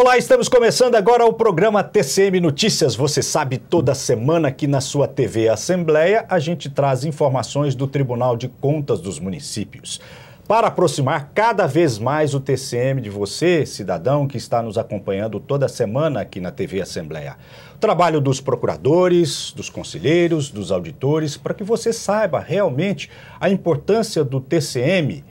Olá, estamos começando agora o programa TCM Notícias. Você sabe, toda semana aqui na sua TV Assembleia, a gente traz informações do Tribunal de Contas dos Municípios. Para aproximar cada vez mais o TCM de você, cidadão que está nos acompanhando toda semana aqui na TV Assembleia. O trabalho dos procuradores, dos conselheiros, dos auditores, para que você saiba realmente a importância do TCM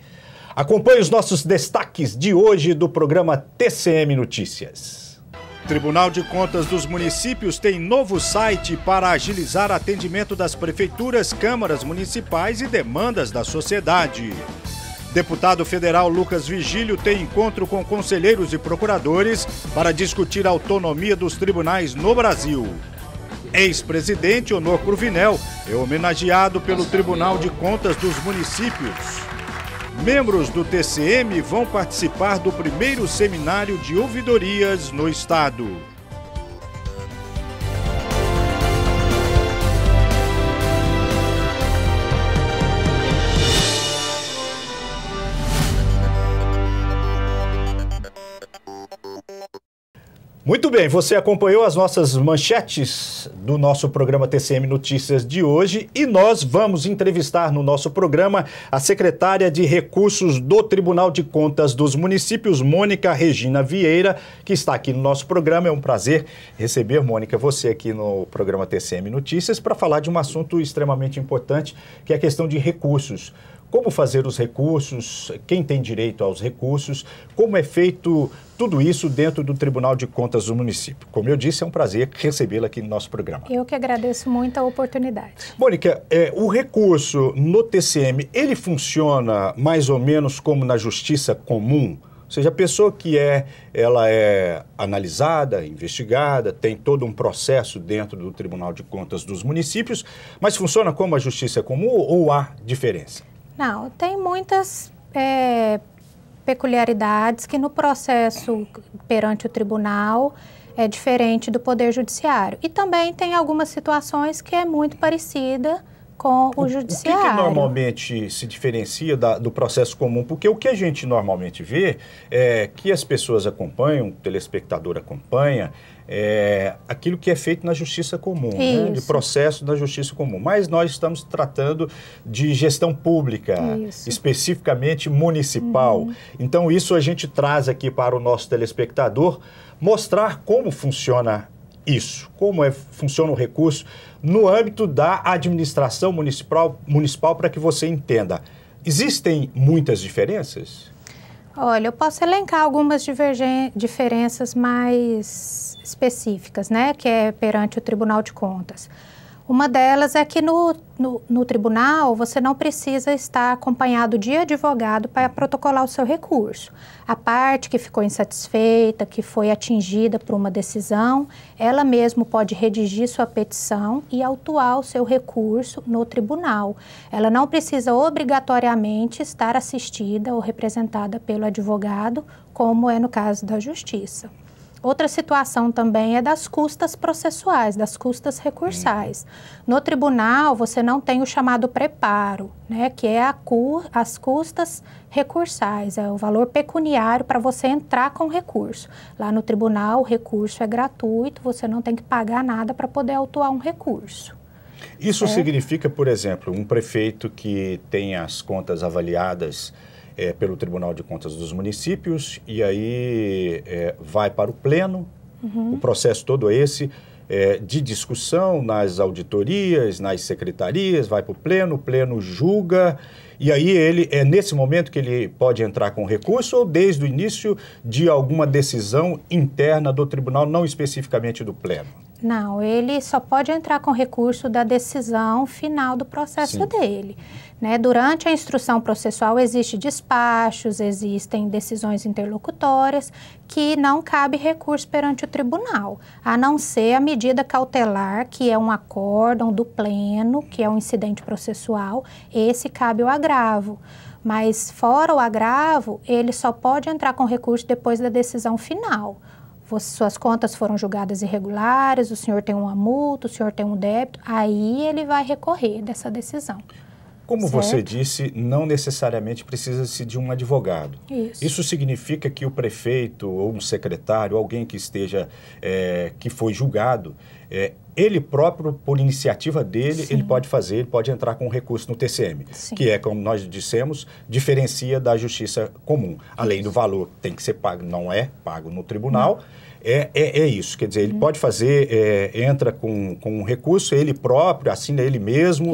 Acompanhe os nossos destaques de hoje do programa TCM Notícias. Tribunal de Contas dos Municípios tem novo site para agilizar atendimento das prefeituras, câmaras municipais e demandas da sociedade. Deputado federal Lucas Vigílio tem encontro com conselheiros e procuradores para discutir a autonomia dos tribunais no Brasil. Ex-presidente Honor Cruvinel é homenageado pelo Tribunal de Contas dos Municípios. Membros do TCM vão participar do primeiro seminário de ouvidorias no Estado. Muito bem, você acompanhou as nossas manchetes do nosso programa TCM Notícias de hoje e nós vamos entrevistar no nosso programa a secretária de Recursos do Tribunal de Contas dos Municípios, Mônica Regina Vieira, que está aqui no nosso programa. É um prazer receber, Mônica, você aqui no programa TCM Notícias para falar de um assunto extremamente importante, que é a questão de recursos como fazer os recursos, quem tem direito aos recursos, como é feito tudo isso dentro do Tribunal de Contas do município. Como eu disse, é um prazer recebê-la aqui no nosso programa. Eu que agradeço muito a oportunidade. Mônica, é, o recurso no TCM, ele funciona mais ou menos como na justiça comum? Ou seja, a pessoa que é, ela é analisada, investigada, tem todo um processo dentro do Tribunal de Contas dos municípios, mas funciona como a justiça comum ou há diferença? Não, tem muitas é, peculiaridades que no processo perante o tribunal é diferente do Poder Judiciário. E também tem algumas situações que é muito parecida com o, o judiciário. O que, que normalmente se diferencia da, do processo comum? Porque o que a gente normalmente vê é que as pessoas acompanham, o telespectador acompanha, é, aquilo que é feito na justiça comum, né, de processo da justiça comum. Mas nós estamos tratando de gestão pública, isso. especificamente municipal. Uhum. Então, isso a gente traz aqui para o nosso telespectador mostrar como funciona isso, como é, funciona o recurso no âmbito da administração municipal, municipal para que você entenda. Existem muitas diferenças? Olha, eu posso elencar algumas diferenças mais específicas, né, que é perante o Tribunal de Contas. Uma delas é que no, no, no, tribunal você não precisa estar acompanhado de advogado para protocolar o seu recurso. A parte que ficou insatisfeita, que foi atingida por uma decisão, ela mesma pode redigir sua petição e autuar o seu recurso no tribunal. Ela não precisa obrigatoriamente estar assistida ou representada pelo advogado, como é no caso da justiça. Outra situação também é das custas processuais, das custas recursais. Hum. No tribunal, você não tem o chamado preparo, né, que é cu, as custas recursais, é o valor pecuniário para você entrar com recurso. Lá no tribunal, o recurso é gratuito, você não tem que pagar nada para poder autuar um recurso. Isso é. significa, por exemplo, um prefeito que tem as contas avaliadas é, pelo Tribunal de Contas dos Municípios e aí é, vai para o Pleno. Uhum. O processo todo é esse é, de discussão nas auditorias, nas secretarias, vai para o Pleno, o Pleno julga. E aí ele é nesse momento que ele pode entrar com recurso ou desde o início de alguma decisão interna do tribunal, não especificamente do pleno. Não, ele só pode entrar com recurso da decisão final do processo Sim. dele. Né? Durante a instrução processual existem despachos, existem decisões interlocutórias que não cabe recurso perante o tribunal, a não ser a medida cautelar, que é um acórdão do pleno, que é um incidente processual, esse cabe o agravo. Mas fora o agravo, ele só pode entrar com recurso depois da decisão final suas contas foram julgadas irregulares, o senhor tem uma multa, o senhor tem um débito, aí ele vai recorrer dessa decisão. Como certo? você disse, não necessariamente precisa-se de um advogado. Isso. Isso. significa que o prefeito ou um secretário, alguém que esteja, é, que foi julgado, é, ele próprio, por iniciativa dele, Sim. ele pode fazer, ele pode entrar com recurso no TCM, Sim. que é, como nós dissemos, diferencia da justiça comum. Além do valor que tem que ser pago, não é pago no tribunal. Hum. É, é, é, isso, quer dizer, ele hum. pode fazer, é, entra com, com um recurso, ele próprio, assina ele mesmo,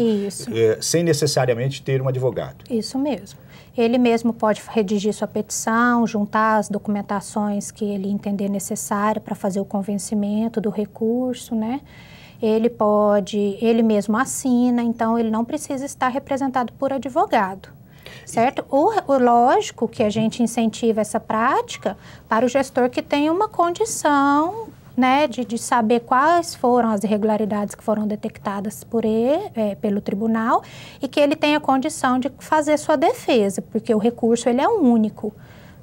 é, sem necessariamente ter um advogado. Isso mesmo. Ele mesmo pode redigir sua petição, juntar as documentações que ele entender necessário para fazer o convencimento do recurso, né? Ele pode, ele mesmo assina, então ele não precisa estar representado por advogado certo? O, o, lógico que a gente incentiva essa prática para o gestor que tem uma condição né, de, de saber quais foram as irregularidades que foram detectadas por ele, é, pelo tribunal e que ele tenha condição de fazer sua defesa, porque o recurso ele é único.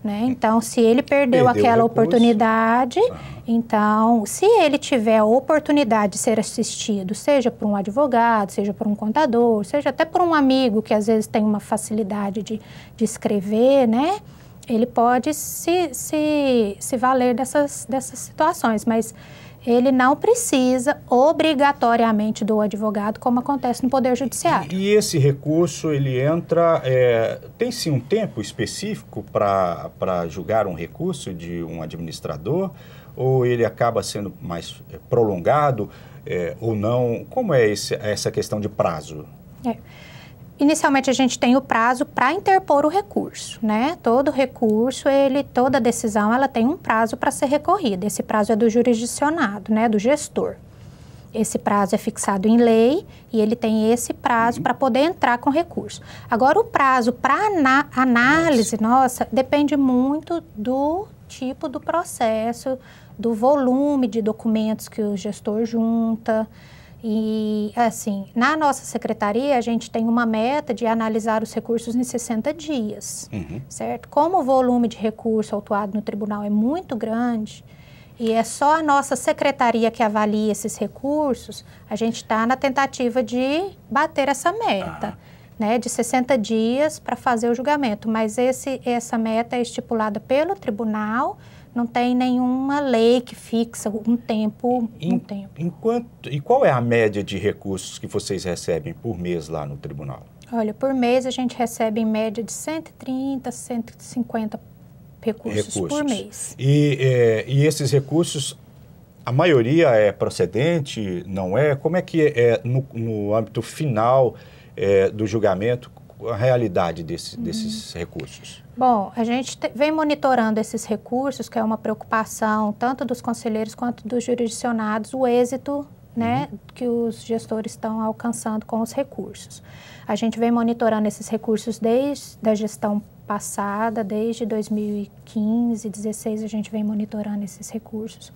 Né? Então, se ele perdeu, perdeu aquela oportunidade, ah. então, se ele tiver a oportunidade de ser assistido, seja por um advogado, seja por um contador, seja até por um amigo que às vezes tem uma facilidade de, de escrever, né? ele pode se, se, se valer dessas, dessas situações, mas ele não precisa obrigatoriamente do advogado, como acontece no Poder Judiciário. E, e esse recurso, ele entra. É, tem sim um tempo específico para julgar um recurso de um administrador? Ou ele acaba sendo mais é, prolongado é, ou não? Como é esse, essa questão de prazo? É inicialmente a gente tem o prazo para interpor o recurso, né? Todo recurso, ele, toda decisão, ela tem um prazo para ser recorrida. Esse prazo é do jurisdicionado, né? Do gestor. Esse prazo é fixado em lei e ele tem esse prazo uhum. para poder entrar com recurso. Agora, o prazo para análise, nossa. nossa, depende muito do tipo do processo, do volume de documentos que o gestor junta. E, assim, na nossa secretaria, a gente tem uma meta de analisar os recursos em 60 dias, uhum. certo? Como o volume de recurso autuado no tribunal é muito grande e é só a nossa secretaria que avalia esses recursos, a gente está na tentativa de bater essa meta. Ah. Né, de 60 dias para fazer o julgamento, mas esse, essa meta é estipulada pelo tribunal não tem nenhuma lei que fixa um tempo. Em, um tempo. Enquanto, e qual é a média de recursos que vocês recebem por mês lá no tribunal? Olha, por mês a gente recebe em média de 130, 150 recursos, recursos. por mês. E, é, e esses recursos, a maioria é procedente, não é? Como é que é, é no, no âmbito final é, do julgamento a realidade desse, uhum. desses recursos? Bom, a gente vem monitorando esses recursos, que é uma preocupação tanto dos conselheiros quanto dos jurisdicionados, o êxito né, uhum. que os gestores estão alcançando com os recursos. A gente vem monitorando esses recursos desde a gestão passada, desde 2015, 2016, a gente vem monitorando esses recursos.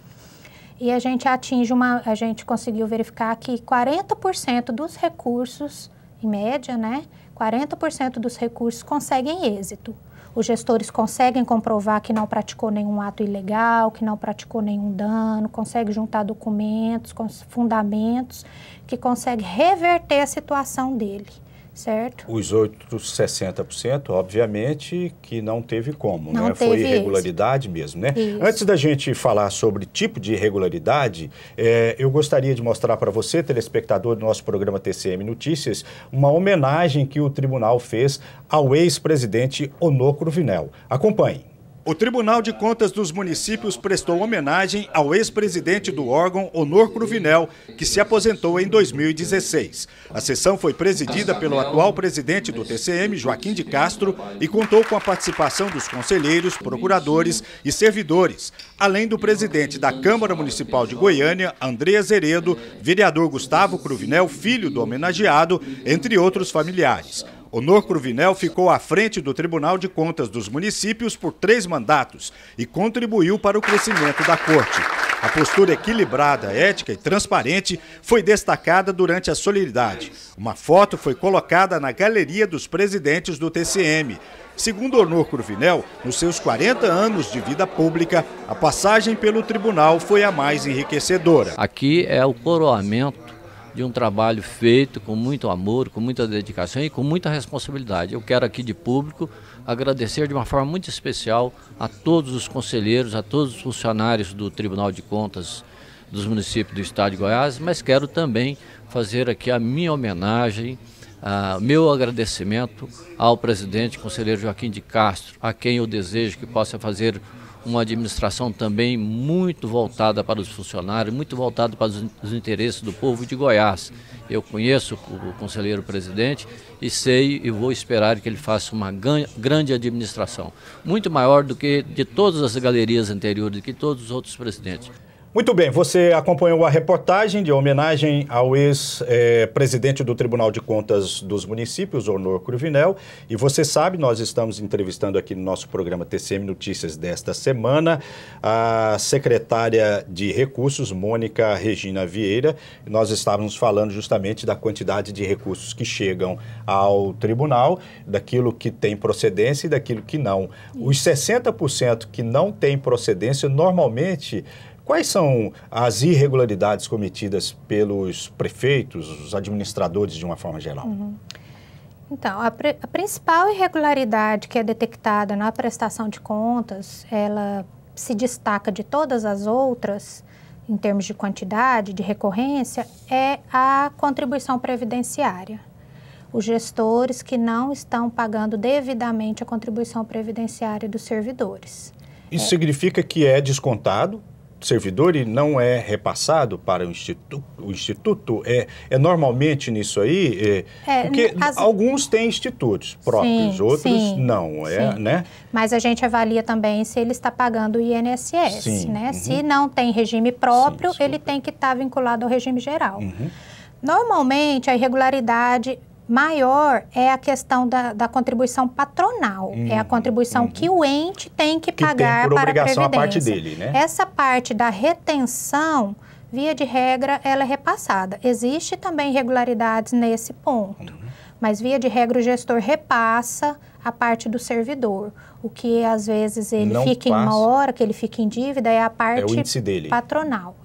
E a gente atinge uma, a gente conseguiu verificar que 40% dos recursos, em média, né, 40% dos recursos conseguem êxito os gestores conseguem comprovar que não praticou nenhum ato ilegal, que não praticou nenhum dano, consegue juntar documentos, fundamentos que consegue reverter a situação dele. Certo. Os outros 60%, obviamente, que não teve como, não né? Foi irregularidade isso. mesmo, né? Isso. Antes da gente falar sobre tipo de irregularidade, é, eu gostaria de mostrar para você, telespectador do nosso programa TCM Notícias, uma homenagem que o tribunal fez ao ex-presidente Onocro Vinel. Acompanhe. O Tribunal de Contas dos Municípios prestou homenagem ao ex-presidente do órgão, Honor Cruvinel, que se aposentou em 2016. A sessão foi presidida pelo atual presidente do TCM, Joaquim de Castro, e contou com a participação dos conselheiros, procuradores e servidores, além do presidente da Câmara Municipal de Goiânia, André Zeredo, vereador Gustavo Cruvinel, filho do homenageado, entre outros familiares. Honor Cruvinel ficou à frente do Tribunal de Contas dos Municípios por três mandatos e contribuiu para o crescimento da Corte. A postura equilibrada, ética e transparente foi destacada durante a solenidade. Uma foto foi colocada na galeria dos presidentes do TCM. Segundo Honor Cruvinel, nos seus 40 anos de vida pública, a passagem pelo tribunal foi a mais enriquecedora. Aqui é o coroamento de um trabalho feito com muito amor, com muita dedicação e com muita responsabilidade. Eu quero aqui de público agradecer de uma forma muito especial a todos os conselheiros, a todos os funcionários do Tribunal de Contas dos municípios do estado de Goiás, mas quero também fazer aqui a minha homenagem, a meu agradecimento ao presidente conselheiro Joaquim de Castro, a quem eu desejo que possa fazer uma administração também muito voltada para os funcionários, muito voltada para os interesses do povo de Goiás. Eu conheço o conselheiro presidente e sei e vou esperar que ele faça uma grande administração, muito maior do que de todas as galerias anteriores, do que todos os outros presidentes. Muito bem, você acompanhou a reportagem de homenagem ao ex-presidente do Tribunal de Contas dos Municípios, Honor Cruvinel. E você sabe, nós estamos entrevistando aqui no nosso programa TCM Notícias desta semana a secretária de Recursos, Mônica Regina Vieira. Nós estávamos falando justamente da quantidade de recursos que chegam ao tribunal, daquilo que tem procedência e daquilo que não. Os 60% que não tem procedência, normalmente Quais são as irregularidades cometidas pelos prefeitos, os administradores de uma forma geral? Uhum. Então, a, a, principal irregularidade que é detectada na prestação de contas, ela se destaca de todas as outras, em termos de quantidade, de recorrência, é a contribuição previdenciária. Os gestores que não estão pagando devidamente a contribuição previdenciária dos servidores. Isso é. significa que é descontado servidor e não é repassado para o instituto? O instituto é, é normalmente nisso aí? É, é, porque alguns têm institutos próprios, sim, outros sim, não, é, né? Mas a gente avalia também se ele está pagando o INSS, né? Uhum. Se não tem regime próprio, ele tem que estar tá vinculado ao regime geral. Uhum. Normalmente, a irregularidade maior é a questão da, da contribuição patronal. é a uhum, contribuição uhum. que o ente tem que, que pagar tem por para a Previdência. A parte dele, né? Essa parte da retenção, via de regra, ela é repassada. Existe também irregularidades nesse ponto. Uhum. Mas via de regra o gestor repassa a parte do servidor. O que às vezes ele não fica passa. em uma hora, que ele fica em dívida, é a é parte é patronal.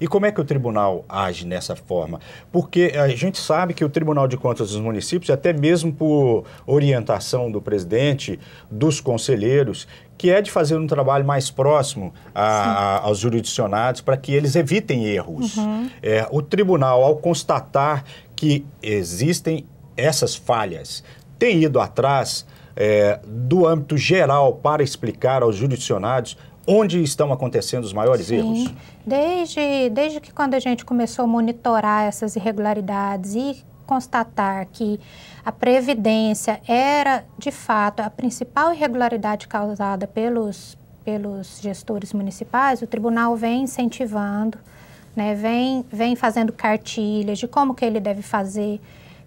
E como é que o tribunal age nessa forma? Porque a gente sabe que o Tribunal de Contas dos Municípios, até mesmo por orientação do presidente, dos conselheiros, que é de fazer um trabalho mais próximo a, a, aos jurisdicionados para que eles evitem erros. Uhum. É, o tribunal, ao constatar que existem essas falhas, tem ido atrás é, do âmbito geral para explicar aos jurisdicionados onde estão acontecendo os maiores Sim. erros? Desde, desde que quando a gente começou a monitorar essas irregularidades e constatar que a previdência era, de fato, a principal irregularidade causada pelos, pelos gestores municipais, o tribunal vem incentivando, né, vem, vem fazendo cartilhas de como que ele deve fazer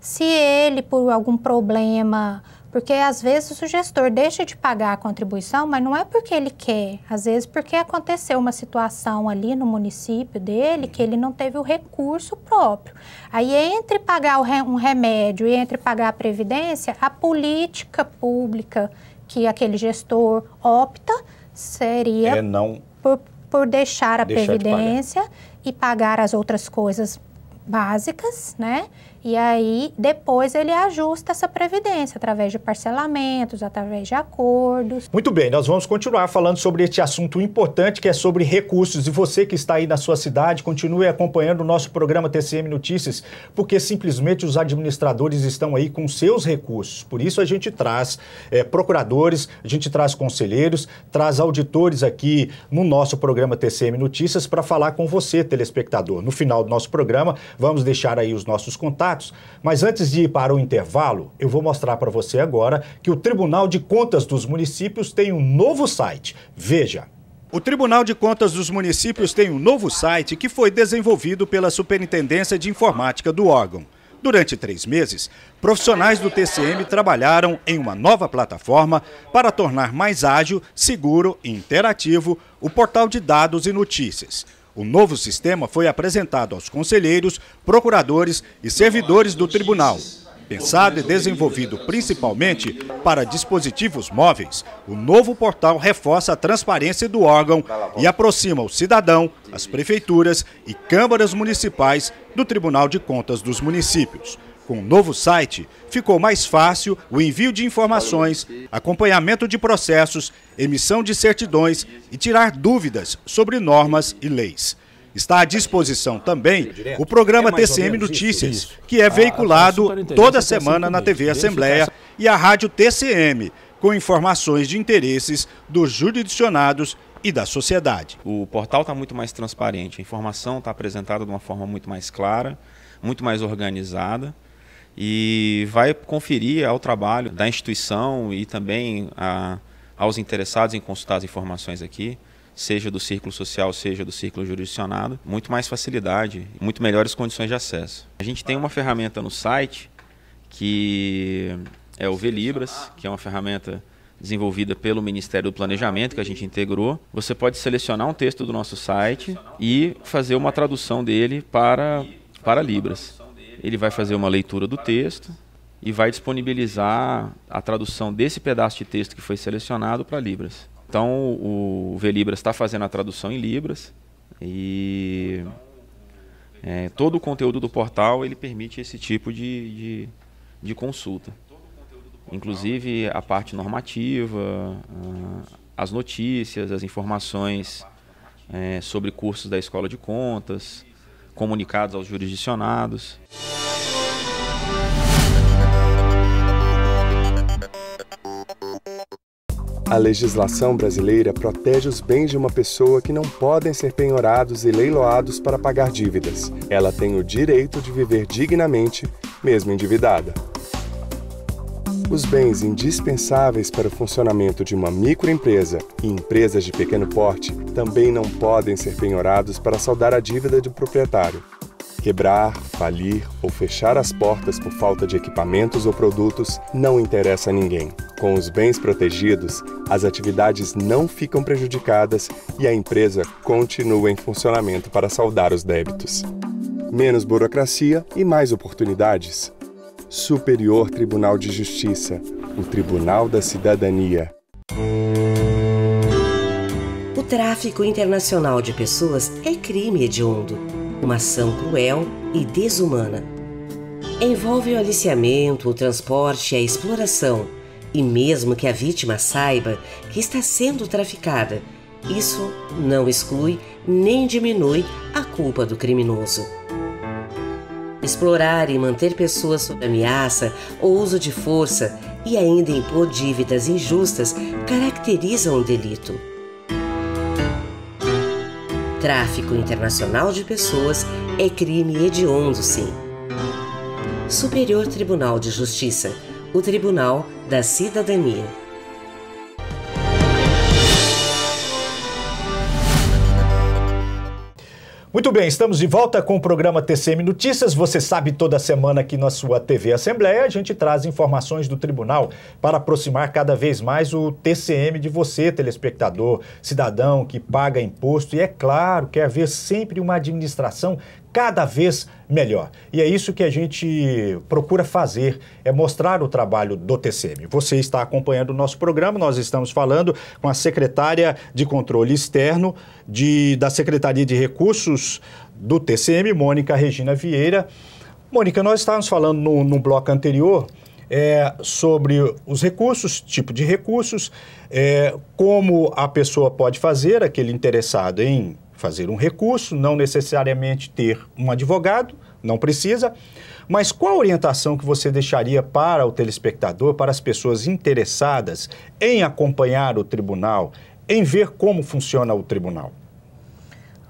se ele, por algum problema, porque às vezes o gestor deixa de pagar a contribuição, mas não é porque ele quer, às vezes porque aconteceu uma situação ali no município dele que ele não teve o recurso próprio. Aí, entre pagar um remédio e entre pagar a previdência, a política pública que aquele gestor opta seria é não por, por deixar a deixar previdência de e pagar as outras coisas básicas, né? E aí, depois ele ajusta essa previdência através de parcelamentos, através de acordos. Muito bem, nós vamos continuar falando sobre este assunto importante que é sobre recursos. E você que está aí na sua cidade, continue acompanhando o nosso programa TCM Notícias, porque simplesmente os administradores estão aí com seus recursos. Por isso a gente traz é, procuradores, a gente traz conselheiros, traz auditores aqui no nosso programa TCM Notícias para falar com você, telespectador. No final do nosso programa, vamos deixar aí os nossos contatos candidatos. Mas antes de ir para o intervalo, eu vou mostrar para você agora que o Tribunal de Contas dos Municípios tem um novo site. Veja. O Tribunal de Contas dos Municípios tem um novo site que foi desenvolvido pela Superintendência de Informática do órgão. Durante três meses, profissionais do TCM trabalharam em uma nova plataforma para tornar mais ágil, seguro e interativo o portal de dados e notícias. O novo sistema foi apresentado aos conselheiros, procuradores e servidores do tribunal. Pensado e desenvolvido principalmente para dispositivos móveis, o novo portal reforça a transparência do órgão e aproxima o cidadão, as prefeituras e câmaras municipais do Tribunal de Contas dos Municípios. Com o novo site, ficou mais fácil o envio de informações, acompanhamento de processos, emissão de certidões e tirar dúvidas sobre normas e leis. Está à disposição também o programa é TCM Notícias, que é veiculado toda é semana na TV Assembleia e a rádio TCM, com informações de interesses dos jurisdicionados e da sociedade. O portal está muito mais transparente, a informação está apresentada de uma forma muito mais clara, muito mais organizada e vai conferir ao trabalho da instituição e também a, aos interessados em consultar as informações aqui, seja do círculo social, seja do círculo jurisdicionado, muito mais facilidade, muito melhores condições de acesso. A gente tem uma ferramenta no site que é o VLibras, que é uma ferramenta desenvolvida pelo Ministério do Planejamento, que a gente integrou. Você pode selecionar um texto do nosso site e fazer uma tradução dele para, para Libras ele vai fazer uma leitura do texto e vai disponibilizar a tradução desse pedaço de texto que foi selecionado para Libras. Então o VLibras está fazendo a tradução em Libras e é, todo o conteúdo do portal ele permite esse tipo de, de, de consulta. Inclusive a parte normativa, ah, as notícias, as informações é, sobre cursos da escola de contas, comunicados aos jurisdicionados. A legislação brasileira protege os bens de uma pessoa que não podem ser penhorados e leiloados para pagar dívidas. Ela tem o direito de viver dignamente, mesmo endividada. Os bens indispensáveis para o funcionamento de uma microempresa e empresas de pequeno porte também não podem ser penhorados para saldar a dívida do proprietário. Quebrar, falir ou fechar as portas por falta de equipamentos ou produtos não interessa a ninguém. Com os bens protegidos, as atividades não ficam prejudicadas e a empresa continua em funcionamento para saldar os débitos. Menos burocracia e mais oportunidades. Superior Tribunal de Justiça, o Tribunal da Cidadania. O tráfico internacional de pessoas é crime hediondo, uma ação cruel e desumana. Envolve o aliciamento, o transporte e a exploração, e mesmo que a vítima saiba que está sendo traficada, isso não exclui nem diminui a culpa do criminoso explorar e manter pessoas sob ameaça ou uso de força e ainda impor dívidas injustas caracterizam um delito. Tráfico internacional de pessoas é crime hediondo, sim. Superior Tribunal de Justiça, o Tribunal da Cidadania. Muito bem, estamos de volta com o programa TCM Notícias. Você sabe, toda semana aqui na sua TV Assembleia, a gente traz informações do tribunal para aproximar cada vez mais o TCM de você, telespectador, cidadão que paga imposto. E é claro, quer é ver sempre uma administração cada vez melhor. E é isso que a gente procura fazer, é mostrar o trabalho do TCM. Você está acompanhando o nosso programa, nós estamos falando com a secretária de Controle Externo de, da Secretaria de Recursos do TCM, Mônica Regina Vieira. Mônica, nós estávamos falando no, no bloco anterior é, sobre os recursos, tipo de recursos, é, como a pessoa pode fazer, aquele interessado em fazer um recurso, não necessariamente ter um advogado, não precisa. Mas qual a orientação que você deixaria para o telespectador, para as pessoas interessadas em acompanhar o tribunal, em ver como funciona o tribunal?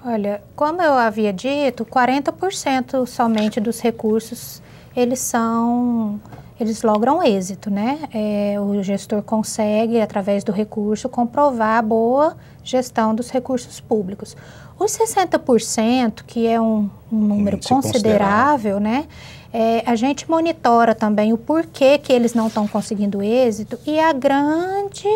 Olha, como eu havia dito, 40% somente dos recursos eles são eles logram êxito, né? É, o gestor consegue, através do recurso, comprovar a boa gestão dos recursos públicos. Os 60%, que é um, um número Muito considerável, né? É, a gente monitora também o porquê que eles não estão conseguindo êxito e a grande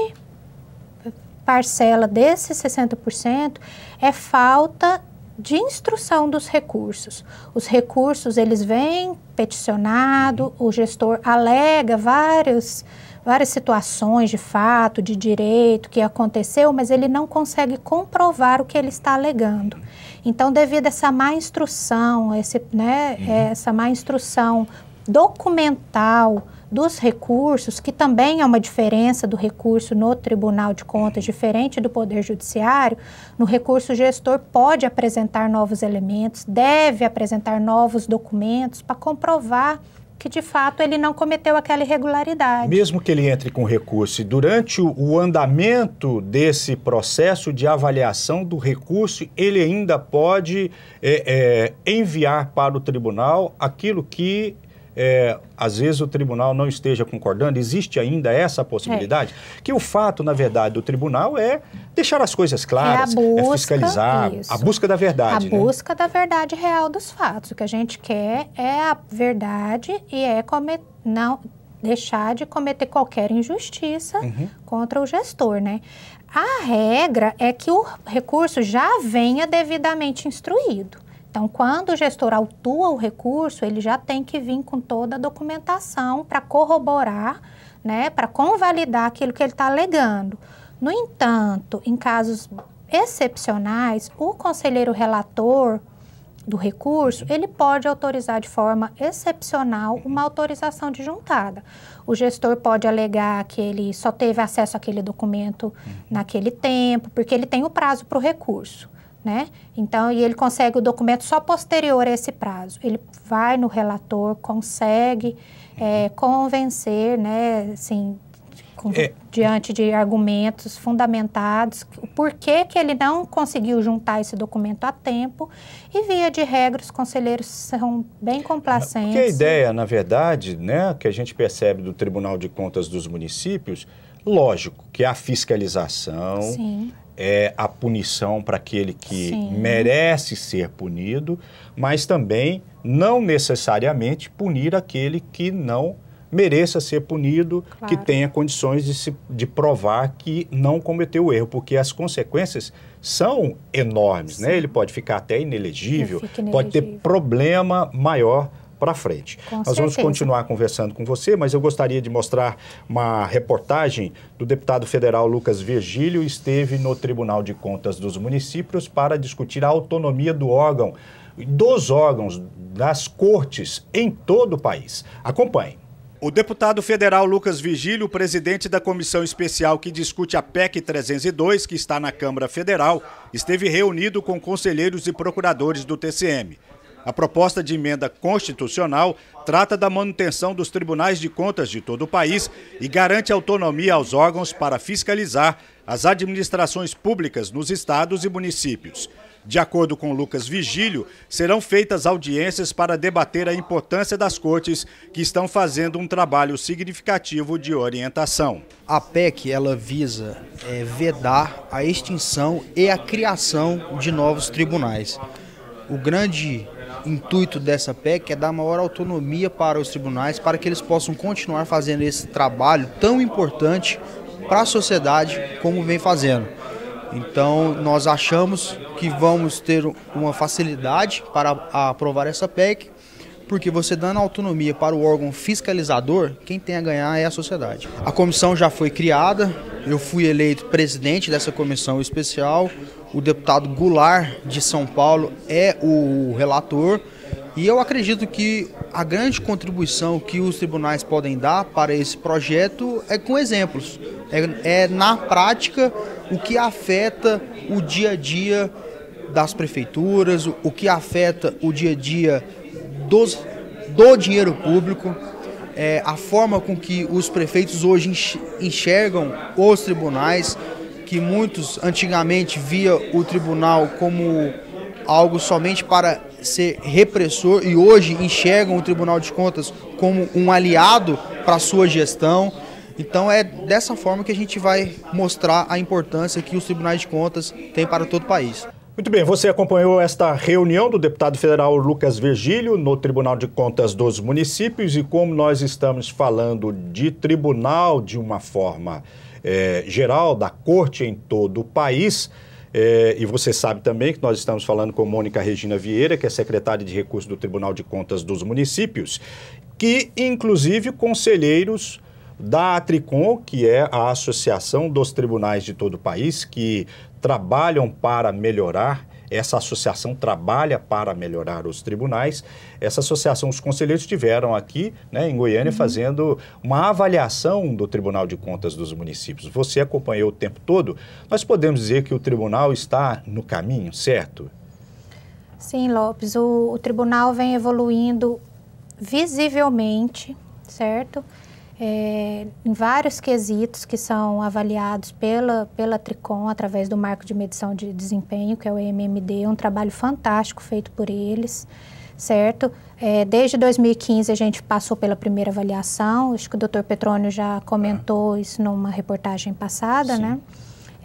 parcela desses 60% é falta de instrução dos recursos. Os recursos, eles vêm peticionado, o gestor alega vários várias situações de fato, de direito que aconteceu, mas ele não consegue comprovar o que ele está alegando. Então, devido a essa má instrução, esse, né, uhum. essa má instrução documental dos recursos, que também é uma diferença do recurso no Tribunal de Contas, diferente do Poder Judiciário, no recurso o gestor pode apresentar novos elementos, deve apresentar novos documentos para comprovar que de fato ele não cometeu aquela irregularidade. Mesmo que ele entre com recurso, e durante o, andamento desse processo de avaliação do recurso, ele ainda pode é, é, enviar para o tribunal aquilo que é, às vezes o tribunal não esteja concordando, existe ainda essa possibilidade, é. que o fato, na verdade, do tribunal é deixar as coisas é claras, é, busca, é fiscalizar, isso. a busca da verdade. A né? busca da verdade real dos fatos. O que a gente quer é a verdade e é não deixar de cometer qualquer injustiça uhum. contra o gestor, né? A regra é que o recurso já venha devidamente instruído. Então, quando o gestor autua o recurso, ele já tem que vir com toda a documentação para corroborar, né, para convalidar aquilo que ele está alegando. No entanto, em casos excepcionais, o conselheiro relator do recurso, ele pode autorizar de forma excepcional uma autorização de juntada. O gestor pode alegar que ele só teve acesso àquele documento uhum. naquele tempo, porque ele tem o prazo para o recurso né? Então, e ele consegue o documento só posterior a esse prazo. Ele vai no relator, consegue é, convencer, né, assim, com, é. diante de argumentos fundamentados, por que, que ele não conseguiu juntar esse documento a tempo e, via de regra, os conselheiros são bem complacentes. Porque a ideia, na verdade, né, que a gente percebe do Tribunal de Contas dos Municípios, lógico que a fiscalização, Sim é a punição para aquele que Sim. merece ser punido, mas também não necessariamente punir aquele que não mereça ser punido, claro. que tenha condições de, se, de provar que não cometeu o erro, porque as consequências são enormes, né? Ele pode ficar até inelegível, inelegível, pode ter problema maior para frente. Com Nós certeza. vamos continuar conversando com você, mas eu gostaria de mostrar uma reportagem do deputado federal Lucas Virgílio, esteve no Tribunal de Contas dos Municípios para discutir a autonomia do órgão, dos órgãos das cortes em todo o país. Acompanhe. O deputado federal Lucas Vigílio, presidente da comissão especial que discute a PEC 302, que está na Câmara Federal, esteve reunido com conselheiros e procuradores do TCM. A proposta de emenda constitucional trata da manutenção dos tribunais de contas de todo o país e garante autonomia aos órgãos para fiscalizar as administrações públicas nos estados e municípios. De acordo com Lucas Vigílio, serão feitas audiências para debater a importância das cortes que estão fazendo um trabalho significativo de orientação. A PEC ela visa é, vedar a extinção e a criação de novos tribunais. O grande intuito dessa PEC é dar maior autonomia para os tribunais, para que eles possam continuar fazendo esse trabalho tão importante para a sociedade como vem fazendo. Então, nós achamos que vamos ter uma facilidade para aprovar essa PEC, porque você dando autonomia para o órgão fiscalizador, quem tem a ganhar é a sociedade. A comissão já foi criada, eu fui eleito presidente dessa comissão especial, o deputado Goulart de São Paulo é o relator. E eu acredito que a grande contribuição que os tribunais podem dar para esse projeto é com exemplos. É, é na prática o que afeta o dia a dia das prefeituras, o, o que afeta o dia a dia dos, do dinheiro público, é, a forma com que os prefeitos hoje enxergam os tribunais, que muitos antigamente via o tribunal como algo somente para ser repressor e hoje enxergam o Tribunal de Contas como um aliado para a sua gestão. Então é dessa forma que a gente vai mostrar a importância que os tribunais de contas têm para todo o país. Muito bem, você acompanhou esta reunião do deputado federal Lucas Virgílio no Tribunal de Contas dos Municípios e como nós estamos falando de tribunal de uma forma é, geral, da corte em todo o país. É, e você sabe também que nós estamos falando com Mônica Regina Vieira, que é secretária de Recursos do Tribunal de Contas dos Municípios, que inclusive conselheiros da Atricom, que é a Associação dos Tribunais de todo o país, que trabalham para melhorar essa associação trabalha para melhorar os tribunais. Essa associação, os conselheiros tiveram aqui né, em Goiânia uhum. fazendo uma avaliação do Tribunal de Contas dos municípios. Você acompanhou o tempo todo. Nós podemos dizer que o tribunal está no caminho certo? Sim, Lopes. o, o tribunal vem evoluindo visivelmente, certo? é, em vários quesitos que são avaliados pela, pela Tricom através do Marco de Medição de Desempenho, que é o MMD, é um trabalho fantástico feito por eles, certo? É, desde 2015 a gente passou pela primeira avaliação, acho que o doutor Petrônio já comentou ah. isso numa reportagem passada, Sim. né?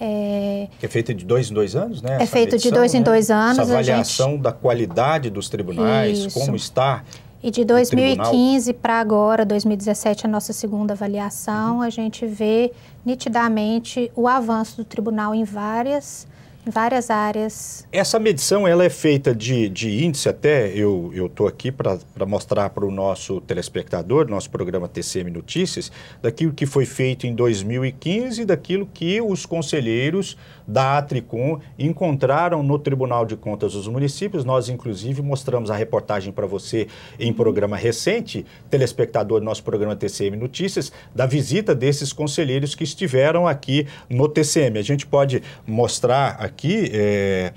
É, é feita de dois em dois anos, né? É feita de dois né? em dois anos. Essa avaliação gente... da qualidade dos tribunais, Isso. como está e de 2015 para agora, 2017, a nossa segunda avaliação, uhum. a gente vê nitidamente o avanço do tribunal em várias Várias áreas. Essa medição ela é feita de, de índice até, eu estou aqui para mostrar para o nosso telespectador, nosso programa TCM Notícias, daquilo que foi feito em 2015 daquilo que os conselheiros da Atricom encontraram no Tribunal de Contas dos Municípios. Nós, inclusive, mostramos a reportagem para você em programa recente, telespectador do nosso programa TCM Notícias, da visita desses conselheiros que estiveram aqui no TCM. A gente pode mostrar aqui aqui, é,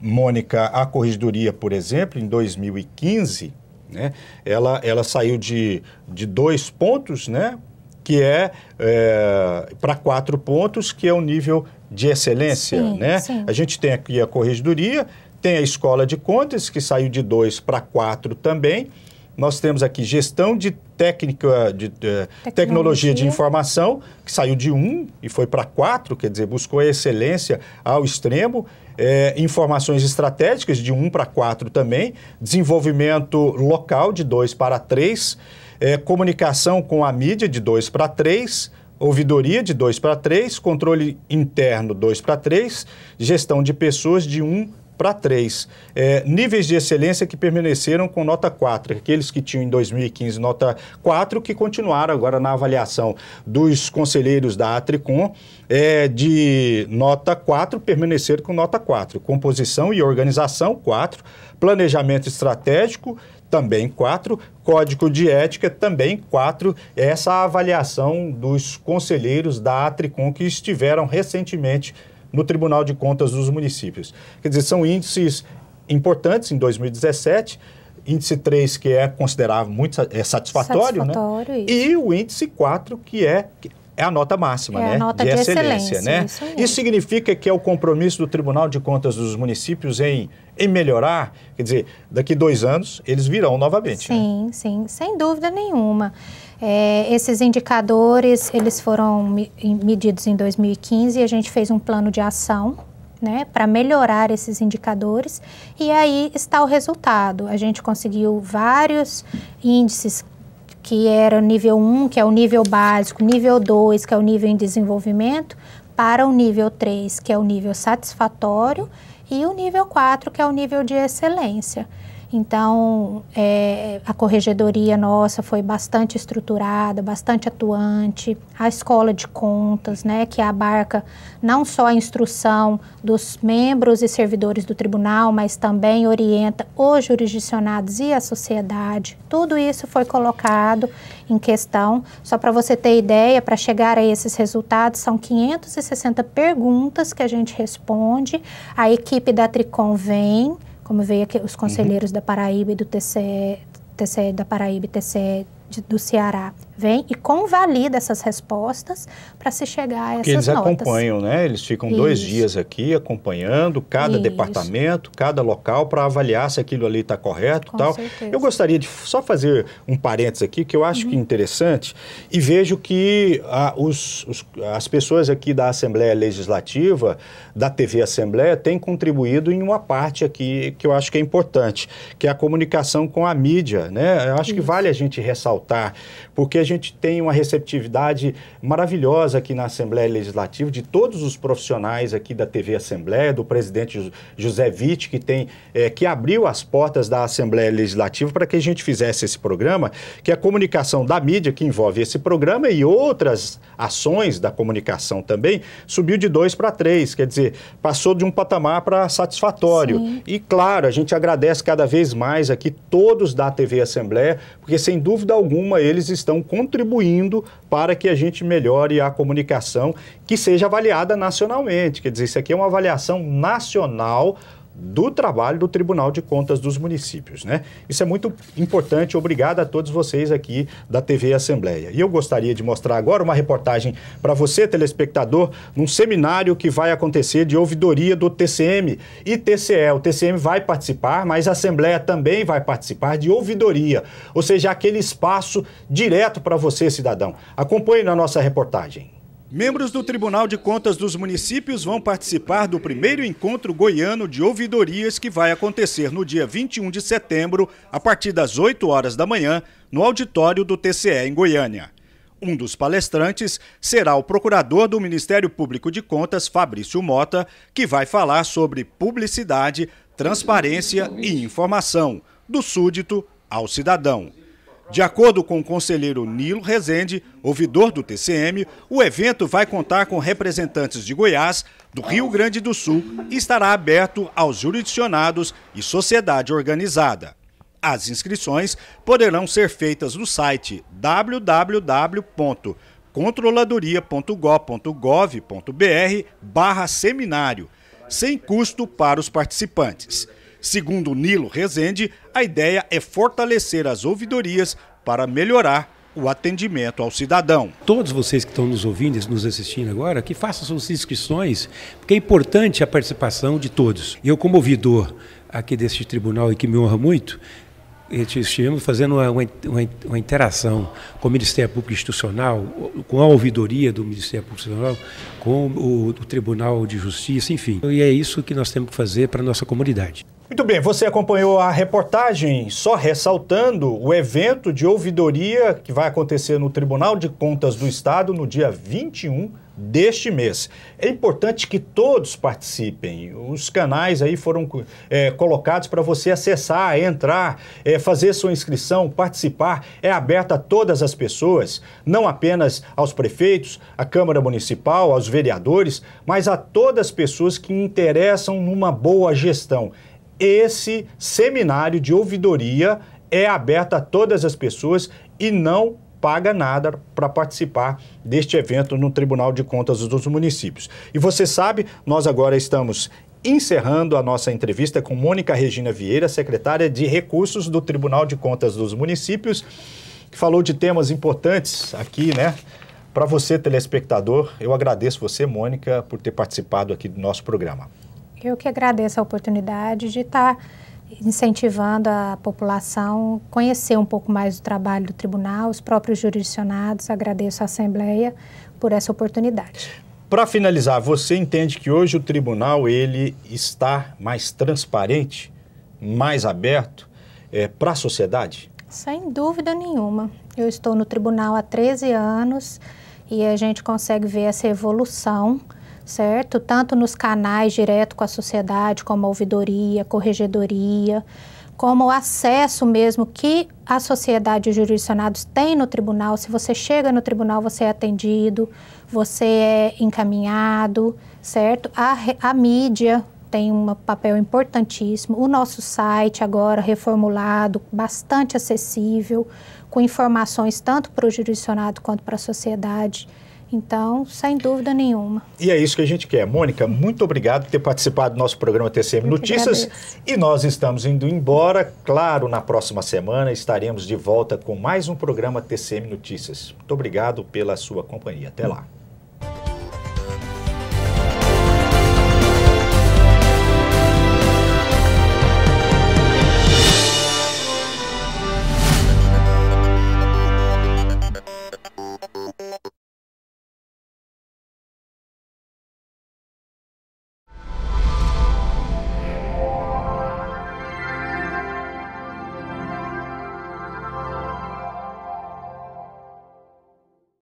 Mônica, a Corregedoria, por exemplo, em 2015, né, ela, ela saiu de, de dois pontos, né, que é, é para quatro pontos, que é o nível de excelência. Sim, né? Sim. A gente tem aqui a Corregedoria, tem a Escola de Contas, que saiu de dois para quatro também, nós temos aqui gestão de técnica de, de eh, tecnologia. tecnologia. de informação, que saiu de 1 um e foi para 4, quer dizer, buscou a excelência ao extremo, é, informações estratégicas de 1 um para 4 também, desenvolvimento local de 2 para 3, é, eh, comunicação com a mídia de 2 para 3, ouvidoria de 2 para 3, controle interno 2 para 3, gestão de pessoas de 1 um para 3. É, níveis de excelência que permaneceram com nota 4. Aqueles que tinham em 2015 nota 4, que continuaram agora na avaliação dos conselheiros da Atricom, é, de nota 4, permaneceram com nota 4. Composição e organização, 4. Planejamento estratégico, também 4. Código de ética, também 4. Essa é avaliação dos conselheiros da Atricom que estiveram recentemente no Tribunal de Contas dos municípios. Quer dizer, são índices importantes em 2017, índice 3 que é considerado muito é satisfatório, né? satisfatório né? Isso. E o índice 4 que é é a nota máxima, é né? A nota de, de excelência, excelência, né? Isso, isso, significa que é o compromisso do Tribunal de Contas dos municípios em, em melhorar, quer dizer, daqui dois anos eles virão novamente. Né? Sim, né? sim, sem dúvida nenhuma. É, esses indicadores, eles foram medidos em 2015 e a gente fez um plano de ação né, para melhorar esses indicadores. E aí está o resultado. A gente conseguiu vários índices que era nível 1, que é o nível básico, nível 2, que é o nível em desenvolvimento, para o nível 3, que é o nível satisfatório, e o nível 4, que é o nível de excelência. Então, é, a corregedoria nossa foi bastante estruturada, bastante atuante, a escola de contas, né, que abarca não só a instrução dos membros e servidores do tribunal, mas também orienta os jurisdicionados e a sociedade. Tudo isso foi colocado em questão. Só para você ter ideia, para chegar a esses resultados, são 560 perguntas que a gente responde, a equipe da Tricom vem como veio aqui, os uhum. conselheiros uhum. da Paraíba e do TCE, TCE da Paraíba e TCE de, do Ceará vem e convalida essas respostas para se chegar a essas Porque eles notas. acompanham, né? Eles ficam Isso. dois dias aqui acompanhando cada Isso. departamento, cada local para avaliar se aquilo ali está correto, Com tal. Certeza. Eu gostaria de só fazer um parênteses aqui que eu acho uhum. que é interessante e vejo que a, ah, os, os, as pessoas aqui da Assembleia Legislativa, da TV Assembleia, têm contribuído em uma parte aqui que eu acho que é importante, que é a comunicação com a mídia, né? Eu acho Isso. que vale a gente ressaltar porque a gente tem uma receptividade maravilhosa aqui na Assembleia Legislativa, de todos os profissionais aqui da TV Assembleia, do presidente José Witt, que, tem, é, que abriu as portas da Assembleia Legislativa para que a gente fizesse esse programa, que a comunicação da mídia, que envolve esse programa e outras ações da comunicação também, subiu de dois para três quer dizer, passou de um patamar para satisfatório. Sim. E claro, a gente agradece cada vez mais aqui todos da TV Assembleia, porque sem dúvida alguma, alguma eles estão contribuindo para que a gente melhore a comunicação que seja avaliada nacionalmente. Quer dizer, isso aqui é uma avaliação nacional do trabalho do Tribunal de Contas dos Municípios. Né? Isso é muito importante. Obrigado a todos vocês aqui da TV Assembleia. E eu gostaria de mostrar agora uma reportagem para você, telespectador, num seminário que vai acontecer de ouvidoria do TCM e TCE. O TCM vai participar, mas a Assembleia também vai participar de ouvidoria, ou seja, aquele espaço direto para você, cidadão. Acompanhe na nossa reportagem. Membros do Tribunal de Contas dos Municípios vão participar do primeiro encontro goiano de ouvidorias que vai acontecer no dia 21 de setembro, a partir das 8 horas da manhã, no auditório do TCE em Goiânia. Um dos palestrantes será o procurador do Ministério Público de Contas, Fabrício Mota, que vai falar sobre publicidade, transparência e informação, do súdito ao cidadão. De acordo com o conselheiro Nilo Rezende, ouvidor do TCM, o evento vai contar com representantes de Goiás, do Rio Grande do Sul e estará aberto aos jurisdicionados e sociedade organizada. As inscrições poderão ser feitas no site www.controladoria.gov.br barra seminário, sem custo para os participantes. Segundo Nilo Rezende, a ideia é fortalecer as ouvidorias para melhorar o atendimento ao cidadão. Todos vocês que estão nos ouvindo, e nos assistindo agora, que façam suas inscrições, porque é importante a participação de todos. Eu, como ouvidor aqui deste tribunal e que me honra muito, estivemos fazendo uma, uma, uma, interação com o Ministério Público Institucional, com a ouvidoria do Ministério Público Institucional, com o, o Tribunal de Justiça, enfim. E é isso que nós temos que fazer para a nossa comunidade. Muito bem, você acompanhou a reportagem, só ressaltando o evento de ouvidoria que vai acontecer no Tribunal de Contas do Estado no dia 21 deste mês. É importante que todos participem. Os canais aí foram é, colocados para você acessar, entrar, é, fazer sua inscrição, participar. É aberta a todas as pessoas, não apenas aos prefeitos, à Câmara Municipal, aos vereadores, mas a todas as pessoas que interessam numa boa gestão esse seminário de ouvidoria é aberto a todas as pessoas e não paga nada para participar deste evento no Tribunal de Contas dos Municípios. E você sabe, nós agora estamos encerrando a nossa entrevista com Mônica Regina Vieira, secretária de Recursos do Tribunal de Contas dos Municípios, que falou de temas importantes aqui, né? Para você, telespectador, eu agradeço você, Mônica, por ter participado aqui do nosso programa. Eu que agradeço a oportunidade de estar tá incentivando a população a conhecer um pouco mais do trabalho do tribunal, os próprios jurisdicionados. Agradeço à Assembleia por essa oportunidade. Para finalizar, você entende que hoje o tribunal ele está mais transparente, mais aberto é, eh, para a sociedade? Sem dúvida nenhuma. Eu estou no tribunal há 13 anos e a gente consegue ver essa evolução certo? Tanto nos canais direto com a sociedade, como a ouvidoria, corregedoria, como o acesso mesmo que a sociedade e os jurisdicionados têm no tribunal. Se você chega no tribunal, você é atendido, você é encaminhado, certo? A, a mídia tem um papel importantíssimo. O nosso site agora reformulado, bastante acessível, com informações tanto para o jurisdicionado quanto para a sociedade. Então, sem dúvida nenhuma. E é isso que a gente quer. Mônica, muito obrigado por ter participado do nosso programa TCM Notícias. E nós estamos indo embora. Claro, na próxima semana estaremos de volta com mais um programa TCM Notícias. Muito obrigado pela sua companhia. Até lá.